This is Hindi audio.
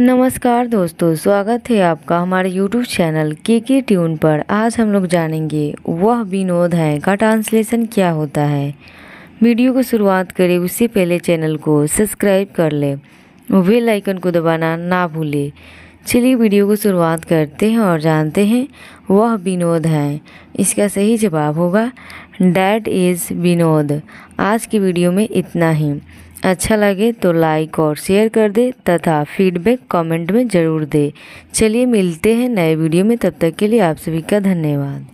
नमस्कार दोस्तों स्वागत है आपका हमारे YouTube चैनल के के ट्यून पर आज हम लोग जानेंगे वह विनोद है का ट्रांसलेशन क्या होता है वीडियो को शुरुआत करें उससे पहले चैनल को सब्सक्राइब कर लें वे आइकन को दबाना ना भूलें चलिए वीडियो को शुरुआत करते हैं और जानते हैं वह विनोद है इसका सही जवाब होगा डैट इज़ विनोद आज की वीडियो में इतना ही अच्छा लगे तो लाइक और शेयर कर दे तथा फीडबैक कमेंट में ज़रूर दे चलिए मिलते हैं नए वीडियो में तब तक के लिए आप सभी का धन्यवाद